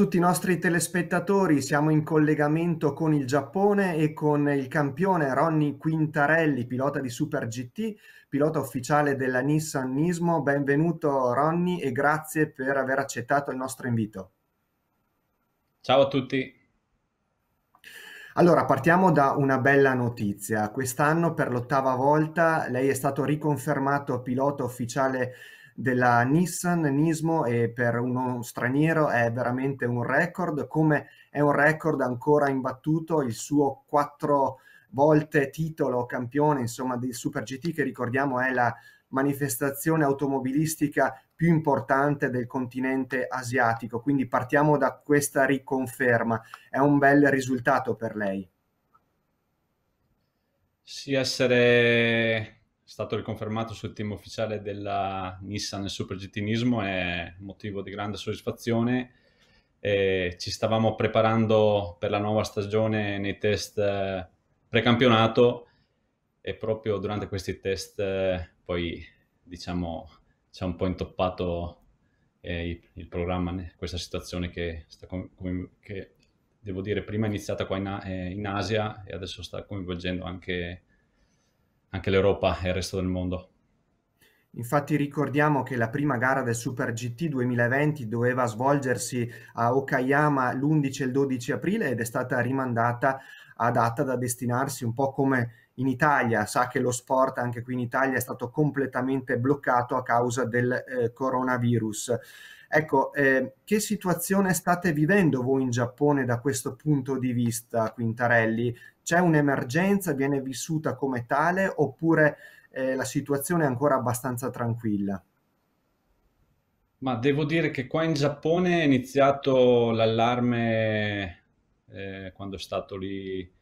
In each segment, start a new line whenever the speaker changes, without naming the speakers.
tutti i nostri telespettatori, siamo in collegamento con il Giappone e con il campione Ronnie Quintarelli, pilota di Super GT, pilota ufficiale della Nissan Nismo. Benvenuto Ronnie e grazie per aver accettato il nostro invito.
Ciao a tutti.
Allora, partiamo da una bella notizia. Quest'anno per l'ottava volta lei è stato riconfermato pilota ufficiale della Nissan Nismo e per uno straniero è veramente un record, come è un record ancora imbattuto il suo quattro volte titolo campione insomma di Super GT che ricordiamo è la manifestazione automobilistica più importante del continente asiatico, quindi partiamo da questa riconferma, è un bel risultato per lei.
Sì, essere stato riconfermato sul team ufficiale della Nissan nel Super GTismo è motivo di grande soddisfazione. Eh, ci stavamo preparando per la nuova stagione nei test eh, precampionato e proprio durante questi test eh, poi diciamo ci ha un po' intoppato eh, il, il, programma, questa situazione che, sta con, con, che devo dire prima è iniziata qua in, in Asia e adesso sta coinvolgendo anche anche l'Europa e il resto del mondo.
Infatti ricordiamo che la prima gara del Super GT 2020 doveva svolgersi a Okayama l'11 e il 12 aprile ed è stata rimandata a data da destinarsi un po' come in Italia. Sa che lo sport anche qui in Italia è stato completamente bloccato a causa del eh, coronavirus. Ecco, eh, che situazione state vivendo voi in Giappone da questo punto di vista, Quintarelli? C'è un'emergenza, viene vissuta come tale oppure eh, la situazione è ancora abbastanza tranquilla?
Ma devo dire che qua in Giappone è iniziato l'allarme eh, quando è stato lì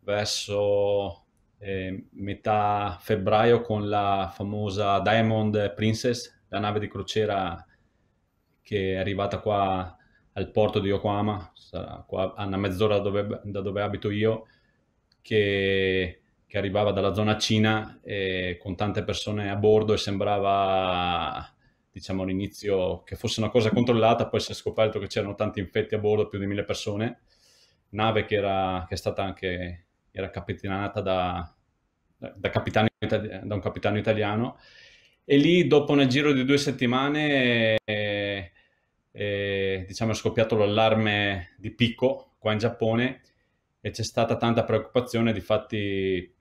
verso eh, metà febbraio con la famosa Diamond Princess, la nave di crociera che è arrivata qua al porto di Yokohama, qua a una mezz'ora da dove, da dove abito io, che, che, arrivava dalla zona Cina e, con tante persone a bordo e sembrava diciamo all'inizio che fosse una cosa controllata, poi si è scoperto che c'erano tanti infetti a bordo, più di mille persone, nave che, era, che è stata anche era capitanata da, da, capitano, da un capitano italiano e lì dopo nel giro di due settimane eh, eh, diciamo è scoppiato l'allarme di picco qua in Giappone e c'è stata tanta preoccupazione, difatti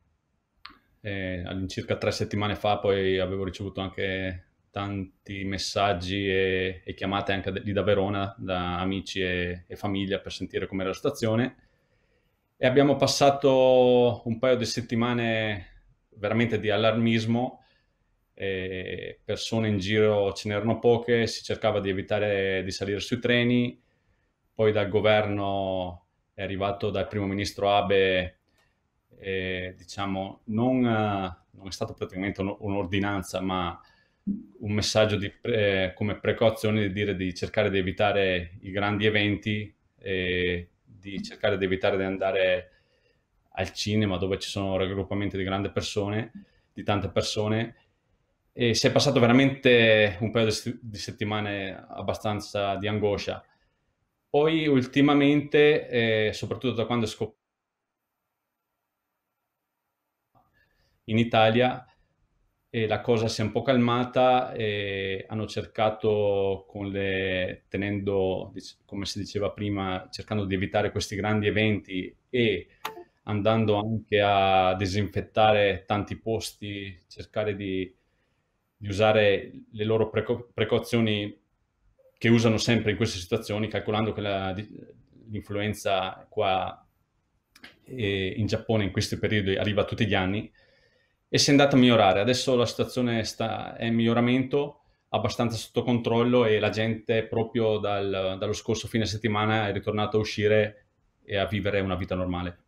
eh, all'incirca tre settimane fa poi avevo ricevuto anche tanti messaggi e, e chiamate anche lì da Verona, da amici e, e famiglia per sentire com'era la situazione e abbiamo passato un paio di settimane veramente di allarmismo eh, persone in giro ce n'erano poche, si cercava di evitare di salire sui treni, poi dal governo è arrivato dal primo ministro Abe, eh, diciamo, non, non, è stata praticamente un'ordinanza, ma un messaggio di, eh, come precauzione di dire di cercare di evitare i grandi eventi e di cercare di evitare di andare al cinema dove ci sono raggruppamenti di grande persone, di tante persone e si è passato veramente un paio di settimane abbastanza di angoscia. Poi ultimamente, eh, soprattutto da quando è scoppiato in Italia, eh, la cosa si è un po' calmata e hanno cercato, le, tenendo, come si diceva prima, cercando di evitare questi grandi eventi e andando anche a disinfettare tanti posti, cercare di di usare le loro preco- precauzioni che usano sempre in queste situazioni, calcolando che la, l'influenza qua eh, in Giappone in questi periodi arriva tutti gli anni, e si è andata a migliorare. Adesso la situazione sta, è in miglioramento, abbastanza sotto controllo e la gente proprio dal, dallo scorso fine settimana è ritornata a uscire e a vivere una vita normale.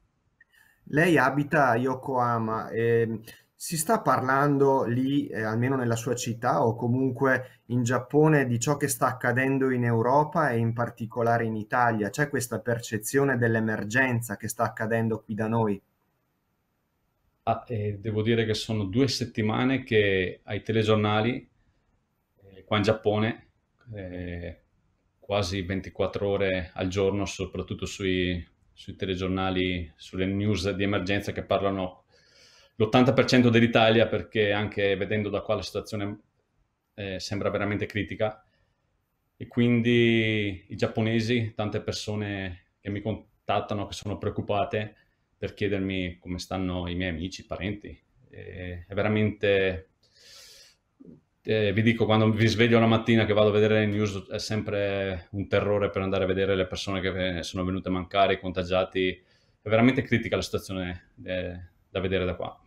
Lei abita a Yokohama. E ehm, si sta parlando lì, eh, almeno nella sua città o comunque in Giappone, di ciò che sta accadendo in Europa e in particolare in Italia? C'è questa percezione dell'emergenza che sta accadendo qui da noi? Ah, eh, devo
dire che sono due settimane che ai telegiornali, eh, qua in Giappone, eh, quasi 24 ore al giorno, soprattutto sui, sui telegiornali, sulle news di emergenza che parlano l'80% dell'Italia, perché anche vedendo da qua la situazione eh, sembra veramente critica. E quindi i giapponesi, tante persone che mi contattano, che sono preoccupate per chiedermi come stanno i miei amici, i parenti. E, è veramente eh, vi dico, quando vi sveglio la mattina che vado a vedere le news è sempre un terrore per andare a vedere le persone che eh, sono venute a mancare, i contagiati. È veramente critica la situazione eh, da vedere da qua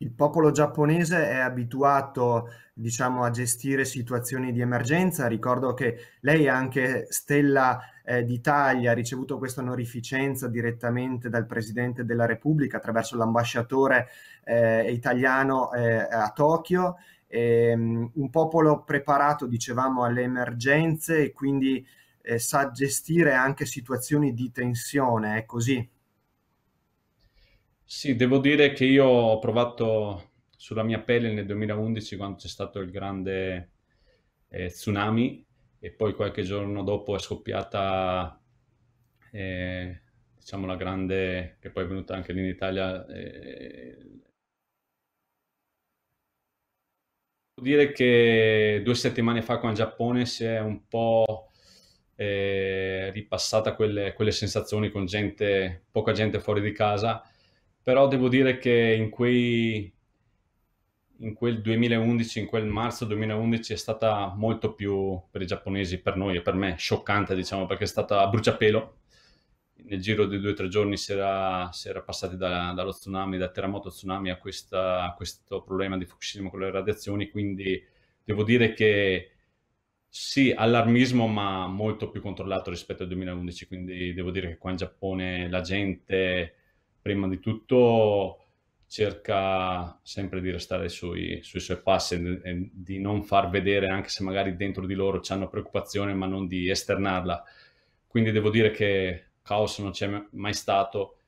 il popolo giapponese è abituato, diciamo, a gestire situazioni di emergenza. Ricordo che lei è anche stella eh, d'Italia, ha ricevuto questa onorificenza direttamente dal Presidente della Repubblica attraverso l'ambasciatore eh, italiano eh, a Tokyo. E, um, un popolo preparato, dicevamo, alle emergenze e quindi eh, sa gestire anche situazioni di tensione, è così?
Sì, devo dire che io ho provato sulla mia pelle nel 2011 quando c'è stato il grande eh, tsunami e poi qualche giorno dopo è scoppiata eh, diciamo la grande che poi è venuta anche lì in Italia eh, Devo dire che due settimane fa qua in Giappone si è un po' eh, ripassata quelle, quelle sensazioni con gente, poca gente fuori di casa però devo dire che in quei in quel 2011, in quel marzo 2011 è stata molto più per i giapponesi, per noi e per me scioccante, diciamo, perché è stata a bruciapelo. Nel giro di due o tre giorni si era, si era passati da, dallo tsunami, dal terremoto tsunami a, questa, a, questo problema di Fukushima con le radiazioni, quindi devo dire che sì, allarmismo, ma molto più controllato rispetto al 2011, quindi devo dire che qua in Giappone la gente prima di tutto cerca sempre di restare sui, sui suoi passi e di non far vedere, anche se magari dentro di loro c'è una preoccupazione, ma non di esternarla. Quindi devo dire che caos non c'è mai stato.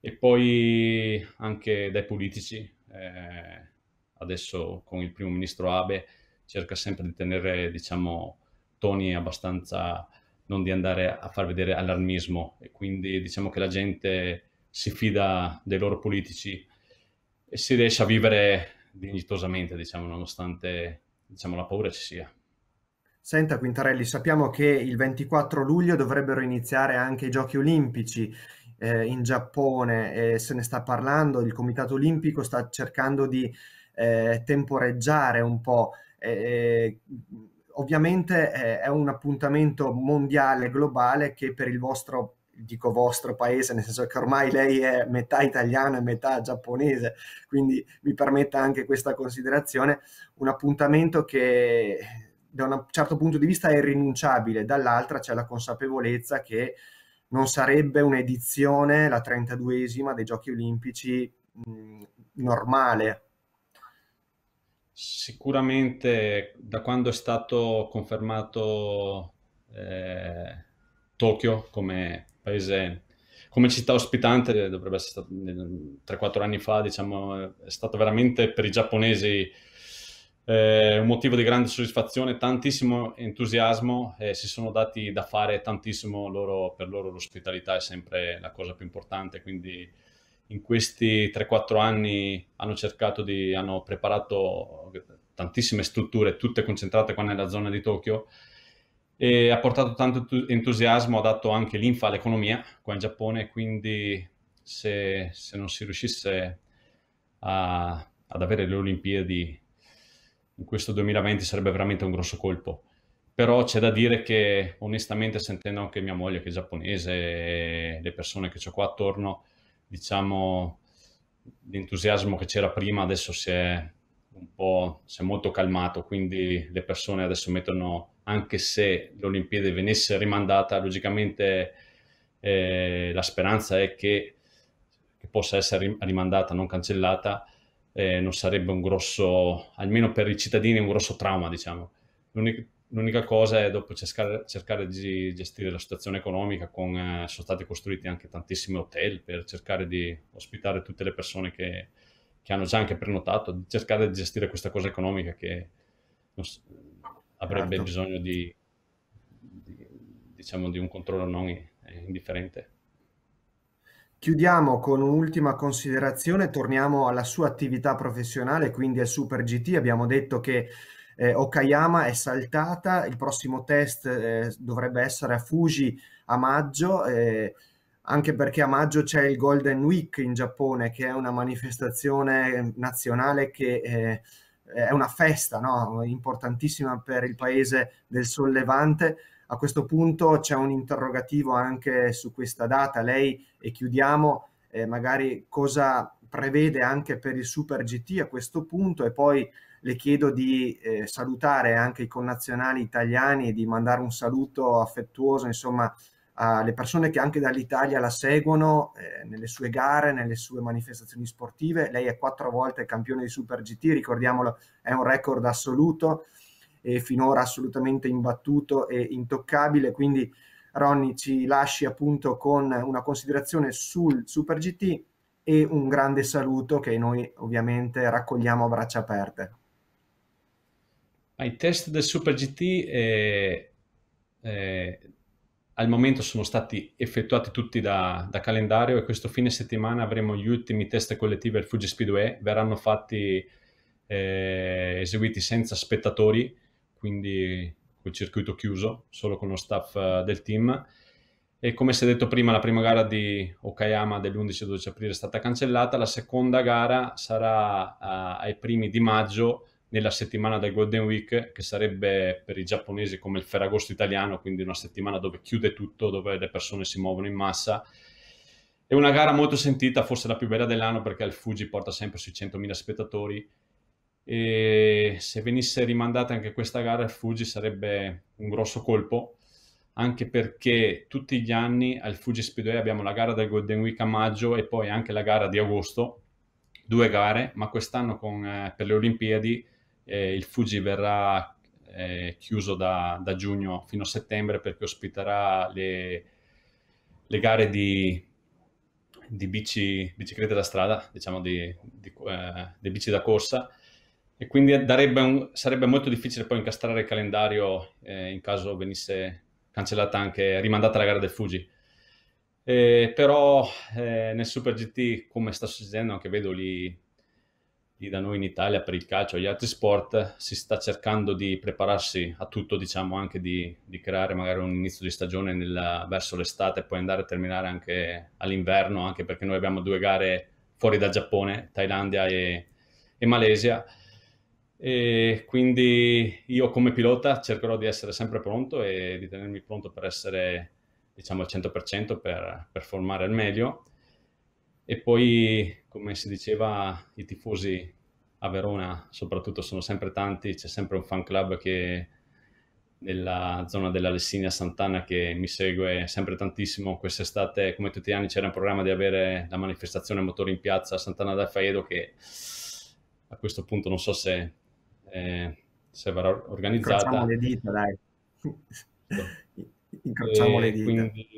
E poi anche dai politici, eh, adesso con il primo ministro Abe, cerca sempre di tenere, diciamo, toni abbastanza non di andare a far vedere allarmismo e quindi diciamo che la gente si fida dei loro politici e si riesce a vivere dignitosamente, diciamo, nonostante diciamo, la paura ci sia.
Senta Quintarelli, sappiamo che il 24 luglio dovrebbero iniziare anche i giochi olimpici eh, in Giappone, e se ne sta parlando, il Comitato Olimpico sta cercando di eh, temporeggiare un po'. ovviamente eh, è un appuntamento mondiale, globale, che per il vostro dico vostro paese, nel senso che ormai lei è metà italiana e metà giapponese, quindi mi permetta anche questa considerazione, un appuntamento che da un certo punto di vista è irrinunciabile, dall'altra c'è la consapevolezza che non sarebbe un'edizione, la 32esima dei Giochi Olimpici, mh, normale. Sicuramente
da quando è stato confermato eh, Tokyo come paese come città ospitante dovrebbe essere stato 3-4 eh, anni fa, diciamo, eh, è stato veramente per i giapponesi eh, un motivo di grande soddisfazione, tantissimo entusiasmo e si sono dati da fare tantissimo loro, per loro l'ospitalità è sempre la cosa più importante, quindi in questi 3-4 anni hanno cercato di, hanno preparato tantissime strutture, tutte concentrate qua nella zona di Tokyo e ha portato tanto entusiasmo, ha dato anche linfa all'economia qua in Giappone, quindi se, se non si riuscisse a, ad avere le Olimpiadi in questo 2020 sarebbe veramente un grosso colpo. Però c'è da dire che onestamente sentendo anche mia moglie che è giapponese e le persone che ho qua attorno, diciamo l'entusiasmo che c'era prima adesso si è, un po' si è molto calmato, quindi le persone adesso mettono, anche se l'Olimpiade venisse rimandata, logicamente eh, la speranza è che, che, possa essere rimandata, non cancellata, eh, non sarebbe un grosso, almeno per i cittadini, un grosso trauma, diciamo. L'unica, l'unica cosa è dopo cercare, cercare, di gestire la situazione economica, con, eh, sono stati costruiti anche tantissimi hotel per cercare di ospitare tutte le persone che che hanno già anche prenotato, di cercare di gestire questa cosa economica che so, avrebbe certo. bisogno di, di, diciamo, di un controllo non eh, indifferente.
Chiudiamo con un'ultima considerazione, torniamo alla sua attività professionale, quindi al Super GT. Abbiamo detto che eh, Okayama è saltata, il prossimo test eh, dovrebbe essere a Fuji a maggio. Eh, anche perché a maggio c'è il Golden Week in Giappone, che è una manifestazione nazionale che eh, è una festa no? importantissima per il paese del sollevante. A questo punto c'è un interrogativo anche su questa data. Lei, e chiudiamo, eh, magari cosa prevede anche per il Super GT a questo punto e poi le chiedo di eh, salutare anche i connazionali italiani e di mandare un saluto affettuoso, insomma, alle persone che anche dall'Italia la seguono eh, nelle sue gare, nelle sue manifestazioni sportive. Lei è quattro volte campione di Super GT, ricordiamolo, è un record assoluto e finora assolutamente imbattuto e intoccabile, quindi Ronny ci lasci appunto con una considerazione sul Super GT e un grande saluto che noi ovviamente raccogliamo a braccia aperte.
Ai test del Super GT è, è al momento sono stati effettuati tutti da, da, calendario e questo fine settimana avremo gli ultimi test collettivi al Fuji Speedway, verranno fatti eh, eseguiti senza spettatori, quindi col circuito chiuso, solo con lo staff eh, del team. E come si è detto prima, la prima gara di Okayama dell'11-12 aprile è stata cancellata, la seconda gara sarà uh, ai primi di maggio nella settimana del Golden Week, che sarebbe per i giapponesi come il Ferragosto italiano, quindi una settimana dove chiude tutto, dove le persone si muovono in massa. È una gara molto sentita, forse la più bella dell'anno perché il Fuji porta sempre sui 100.000 spettatori e se venisse rimandata anche questa gara il Fuji sarebbe un grosso colpo, anche perché tutti gli anni al Fuji Speedway abbiamo la gara del Golden Week a maggio e poi anche la gara di agosto, due gare, ma quest'anno con, eh, per le Olimpiadi eh, il Fuji verrà eh, chiuso da, da, giugno fino a settembre perché ospiterà le, le gare di, di bici, biciclette da strada, diciamo di, di, eh, di, bici da corsa e quindi un, sarebbe molto difficile poi incastrare il calendario eh, in caso venisse cancellata anche, rimandata la gara del Fuji. Eh, però eh, nel Super GT, come sta succedendo, anche vedo lì da noi in Italia per il calcio e gli altri sport si sta cercando di prepararsi a tutto, diciamo anche di, di creare magari un inizio di stagione nella, verso l'estate e poi andare a terminare anche all'inverno, anche perché noi abbiamo due gare fuori da Giappone, Thailandia e, e Malesia. E quindi io come pilota cercherò di essere sempre pronto e di tenermi pronto per essere diciamo al 100% per performare al meglio e poi, come si diceva, i tifosi a Verona soprattutto sono sempre tanti, c'è sempre un fan club che nella zona della Lessinia Sant'Anna che mi segue sempre tantissimo. Quest'estate, come tutti gli anni, c'era un programma di avere la manifestazione motori in piazza a Sant'Anna del Faedo che a questo punto non so se, eh, se verrà organizzata. Incrociamo
le dita, dai. Incrociamo e le dita. Quindi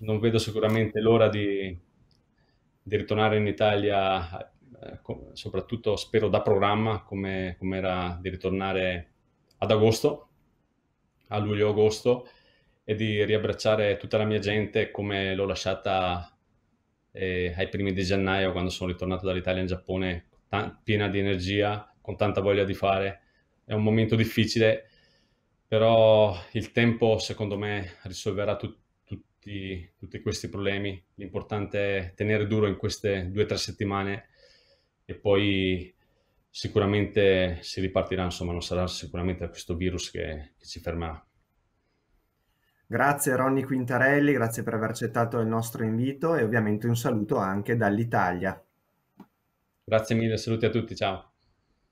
non vedo sicuramente l'ora di, di, ritornare in Italia, eh, soprattutto spero da programma, come, come era di ritornare ad agosto, a luglio-agosto, e di riabbracciare tutta la mia gente come l'ho lasciata eh, ai primi di gennaio quando sono ritornato dall'Italia in Giappone, piena di energia, con tanta voglia di fare. È un momento difficile, però il tempo secondo me risolverà tutto tutti, tutti questi problemi. L'importante è tenere duro in queste due o tre settimane e poi sicuramente si ripartirà, insomma non sarà sicuramente questo virus che, che ci fermerà.
Grazie Ronny Quintarelli, grazie per aver accettato il nostro invito e ovviamente un saluto anche dall'Italia.
Grazie mille, saluti a tutti, ciao.